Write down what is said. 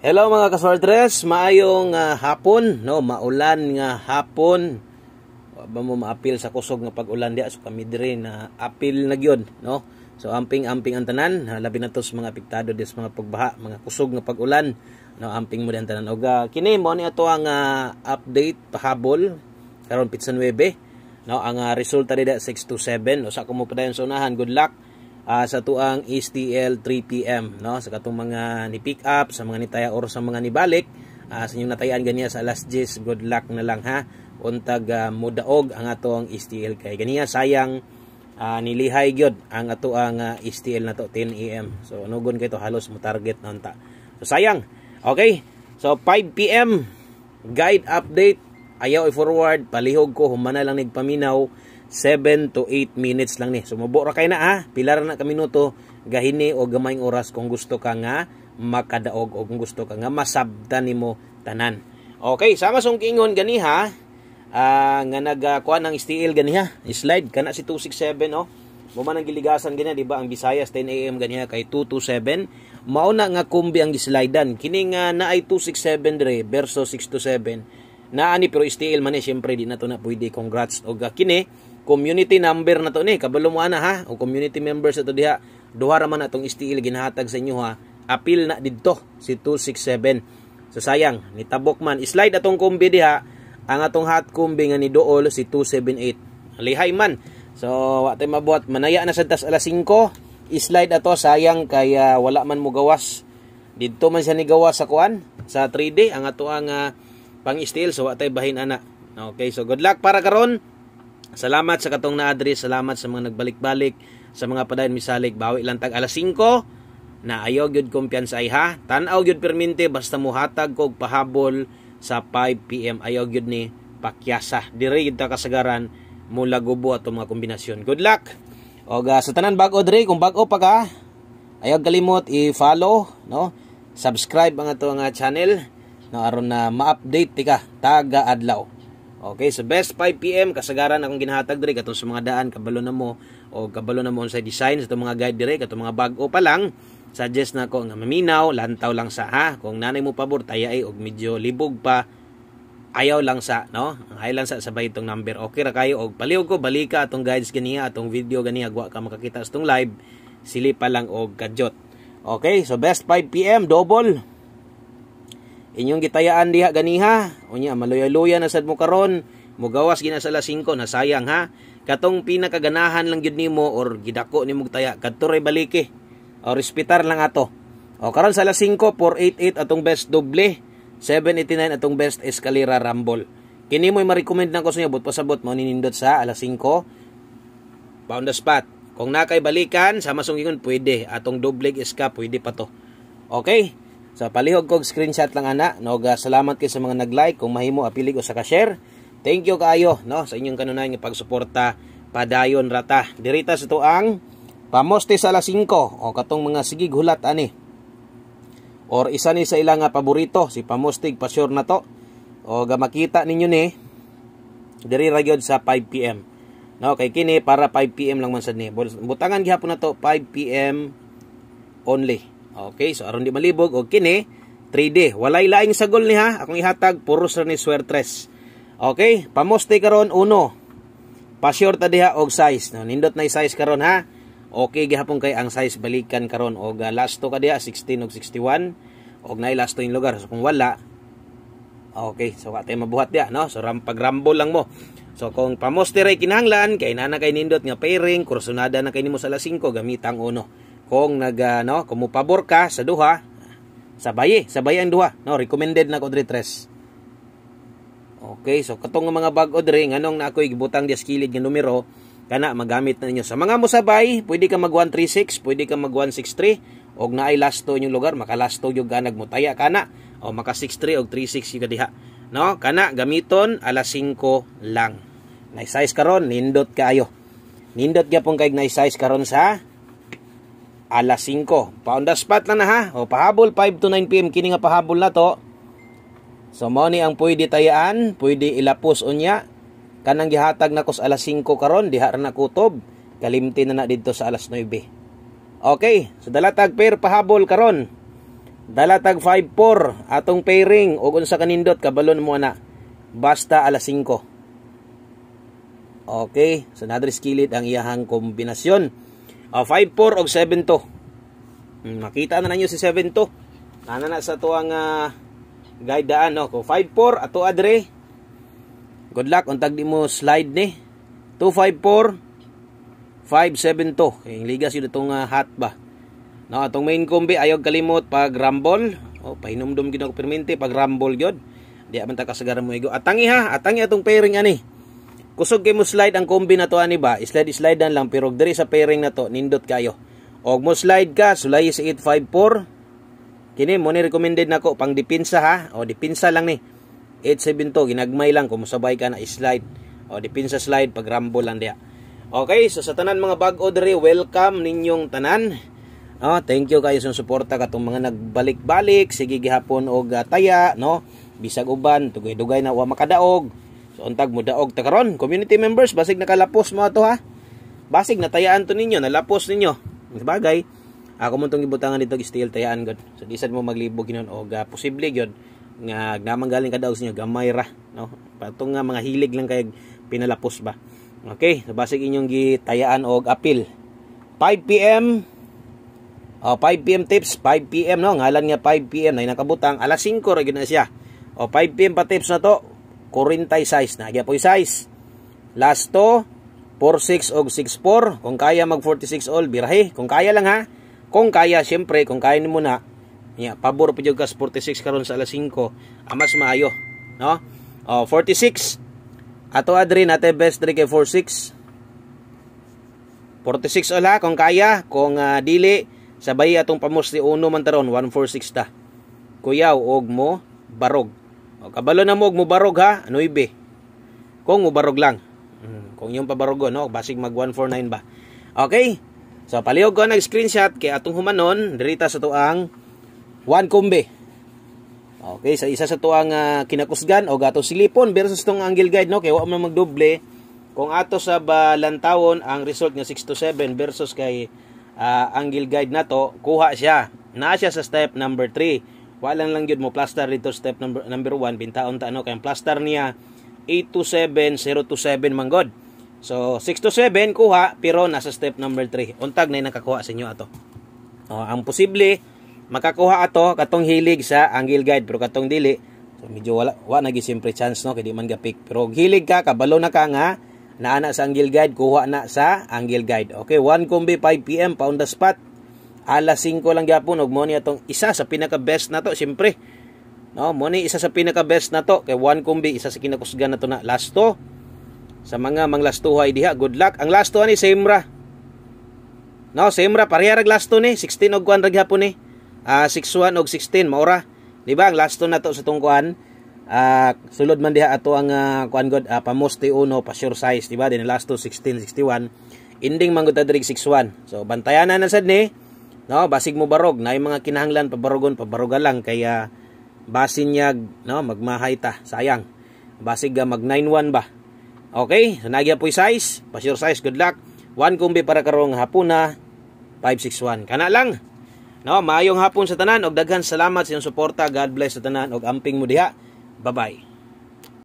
Hello mga kaswartres, maayong uh, hapon, no, maulan nga hapon. Ba mo maapil sa kusog nga pag-ulan diha so kami diri na apil na gyud, no. So amping-amping ang tanan, labi na to sa mga apektado des mga pagbaha, mga kusog nga pag-ulan, no, amping mo diyan tanan. Og uh, kini mo ni ato ang uh, update pahabol karon pitsan 9. No, ang uh, resulta dida 6 to sa usa ko mo padayon sa unahan. Good luck uh, sa tuang STL 3pm no sa katong mga ni pick up sa mga ni taya or sa mga ni balik uh, ah, sa inyong natayaan ganiya sa last 10 good luck na lang ha untag uh, mudaog ang atong STL kay ganiya sayang uh, nilihay gyud ang ato uh, STL na to 10 AM so nugon kay to halos mo target na unta so sayang okay so 5 PM guide update ayaw i-forward palihog ko humana lang nagpaminaw 7 to 8 minutes lang ni. So mabura kay na ha. Pilar na ka minuto gahini o gamayng oras kung gusto ka nga makadaog o kung gusto ka nga masabda nimo tanan. Okay, sama song kingon gani ha. Uh, nga nagkuha ng steel gani ha. Slide kana si 267 oh. Muma ang giligasan gani di ba? Ang Visayas 10 AM gani ha kay 227. Mao na nga kumbi ang gislidan. Kini nga na ay 267 dre versus 627. Naani pero steel man ni eh, syempre di na to na pwede. Congrats og kini community number na to ni kabalo mo ana ha o community members ato diha duha ra man atong STL ginahatag sa inyo ha appeal na didto si 267 so sayang nitabok man slide atong kombi diha ang atong hot kombi nga ni Dool si 278 lihay man so wa tay mabuhat manaya na sa tas alas 5 slide ato sayang kaya wala man mo gawas didto man siya ni gawas sa kuan sa 3D ang ato ang uh, ah, pang steel so wa tay bahin ana okay so good luck para karon Salamat sa katong na address, salamat sa mga nagbalik-balik, sa mga padayon misalig, bawi lang tag alas 5 na ayaw gyud kumpiyansa ay ha. Tanaw aw gyud perminte basta muhatag kog pahabol sa 5 PM ayaw gyud ni pakyasa. Diri gyud ta kasagaran mula gubo ato mga kombinasyon. Good luck. Og uh, sa tanan bag-o diri kung bag-o pa ka, ayaw kalimot i-follow, no? Subscribe ang ato nga ah, channel no aron na ah, ma-update tika taga adlaw. Okay, so best 5 PM kasagaran akong ginahatag diri katong sa mga daan kabalo na mo o kabalo na mo sa design atong mga guide diri katong mga bag-o pa lang suggest na ko nga maminaw, lantaw lang sa ha. Kung nanay mo pabor ay og medyo libog pa ayaw lang sa no ayaw lang sa sabay itong number okay ra kayo og paliog ko balika atong guides ganiya atong video ganiya gwa ka makakita sa itong live sili pa lang og kajot okay so best 5 pm double Inyong gitayaan diha ganiha. Unya maluya-luya na sad mo karon. Mugawas gina sala 5 na sayang ha. Katong pinakaganahan lang gyud nimo or gidako nimo taya kadto ray baliki. O respetar lang ato. O karon sala 5 488 atong best doble. 789 atong best escalera rumble. Kini mo'y ma-recommend na ko sa but pasabot mo ninindot sa alas 5, pound the spot. Kung nakay balikan, sama sungingon, pwede. Atong doble iska, pwede pa to. Okay? So palihog kog screenshot lang ana. No, ga salamat kay sa mga nag-like kung mahimo apilig o sa ka-share. Thank you kaayo no sa inyong kanunay nga pagsuporta padayon rata. Dirita sa tuang pamoste sa alas 5 o katong mga sigig hulat ani. Or isa ni sa ilang nga paborito si Pamostig Pasyor na to. O ga makita ninyo ni diri ra gyud sa 5 PM. No, kay kini para 5 PM lang man sad ni. Butangan gihapon na to 5 PM only. Okay, so aron di malibog og kini 3D. Walay laing sagol ha. akong ihatag puro sa ni swertres. Okay, pamuste karon uno. Pasure ta diha og size. No, nindot na size karon ha. Okay gihapon kay ang size balikan karon og uh, lasto ka diha 16 og 61 og nay lasto in lugar. So kung wala Okay, so katay mabuhat diha no. So ram pagrambol lang mo. So kung pamuste ray kinahanglan kay nana kay nindot nga pairing kursunada na kay nimo sa alas 5 gamit ang uno kung nag uh, no, kung pabor ka sa duha, sabay, sabay ang duha, no, recommended na ko tres. Okay, so katong mga bag-o diri nganong na ako gibutang di kilid nga numero kana magamit na ninyo. Sa mga musabay, pwede ka mag 136, pwede ka mag 163 og naay lasto inyong lugar, maka last lasto jud ganag mutaya kana o maka 63 og 36 yung diha. No, kana gamiton alas 5 lang. Nay size karon nindot kaayo. Nindot gyapon kay nay size karon sa alas 5. Pa on the spot na na ha. O pahabol 5 to 9 PM kini nga pahabol na to. So mo ni ang pwede tayaan, pwede ilapos unya. Kanang gihatag na kos alas 5 karon diha ra na kutob. Kalimti na na didto sa alas 9. Okay, so dalatag pair pahabol karon. Dalatag 5-4 atong pairing ug sa kanindot kabalon mo na. Basta alas 5. Okay, so nadres kilid ang iyahang kombinasyon. Uh, 5-4 o 7-2. makita na ninyo si 7-2. Ano na sa tuwang uh, guide daan. No? 5-4 ato adre. Good luck. Untag di mo slide ni. 2-5-4 5-7-2. Yung ligas yun itong uh, ah, hot ba. No, atong main kombi ayog kalimot pag rumble. Oh, pahinomdom gyud ako permente pag rumble gyud. Di man ta kasagaran mo igo. Atangi ha, atangi atong pairing ani. Kusog kay mo slide ang kombi na to ani ba? Slide slide lang pero diri sa pairing na to nindot kayo. Og mo slide ka sulay sa 854. Kini mo ni recommended nako pang depensa ha. O depensa lang ni. 872 ginagmay lang kung mosabay ka na slide. O depensa slide pag rambo lang dia. Okay, so sa tanan mga bag diri, welcome ninyong tanan. Oh, thank you kayo sa suporta katong mga nagbalik-balik sige gihapon og uh, taya no bisag uban tugay-dugay na wa makadaog So untag mo daog ta karon, community members basig nakalapos mo ato ha. Basig natayaan to ninyo, nalapos ninyo. Sabagay, ako mo tong gibutangan dito steel tayaan gud. So bisan mo maglibog ginon og uh, posible gyud nga namang galing kadaog sa inyo gamay ra no patong nga mga hilig lang kay pinalapos ba okay so basig inyong gitayaan og apil 5 pm oh, 5 pm tips 5 pm no ngalan nga 5 pm na nakabutang alas 5 ra gyud na siya o 5 pm pa tips na to 40 size na Agya gyapoy size last to 46 og 64 kung kaya mag 46 all birahe kung kaya lang ha kung kaya syempre kung kaya nimo na yeah, pabor pud kas 46 karon sa alas 5 Amas ah, maayo no oh 46 ato adrin nate best dre kay 46 46 all ha kung kaya kung uh, dili sabay atong pamusti uno man taron 146 ta kuyaw og mo barog o, kabalo na mo og mubarog ha, ano ibe? Kung mubarog lang. Hmm. Kung yung pabarog no, basig mag 149 ba. Okay? So palihog ko nag screenshot kay atong humanon dirita sa tuang 1 kombe. Okay, sa isa sa tuang uh, kinakusgan o gato silipon versus tong angle guide no kay wa man magdoble kung ato sa balantawon ang result nga 6 to 7 versus kay uh, angle guide nato kuha siya na siya sa step number 3 walang lang gyud mo plaster dito step number number 1 bintaon ta ano kay plaster niya 8 to 7 0 to 7 man so 6 to 7 kuha pero nasa step number 3 untag na nakakuha sa inyo ato oh, ang posible makakuha ato katong hilig sa angle guide pero katong dili so medyo wala wa na gisimple chance no kay di man gapik pero hilig ka kabalo na ka nga naana sa angle guide kuha na sa angle guide okay 1 combi 5 pm pound the spot alas 5 lang gyapon og mo ni atong isa sa pinaka best na to syempre no mo ni isa sa pinaka best na to kay one kumbi isa sa kinakusgan na to na last to sa mga manglastuhay diha good luck ang last ani same ra no same ra pareha ra last to ni 16 og kuan rag hapon ni ah uh, 61 og 16 maura di ba ang last to na to sa tong kuan uh, sulod man diha ato ang uh, kuan god uh, pamoste uno pa sure size di ba din last to 1661 ending mangutadrig 61 so bantayan na sad ni No, basig mo barog na yung mga kinahanglan pabarugon pabaruga lang kaya basin niya no magmahay ta sayang basig ga mag 91 ba okay so nagya po size pa sure size good luck one kumbi para karong hapon na 561 kana lang no maayong hapon sa tanan og daghan salamat sa inyong suporta god bless sa tanan og amping mo diha bye bye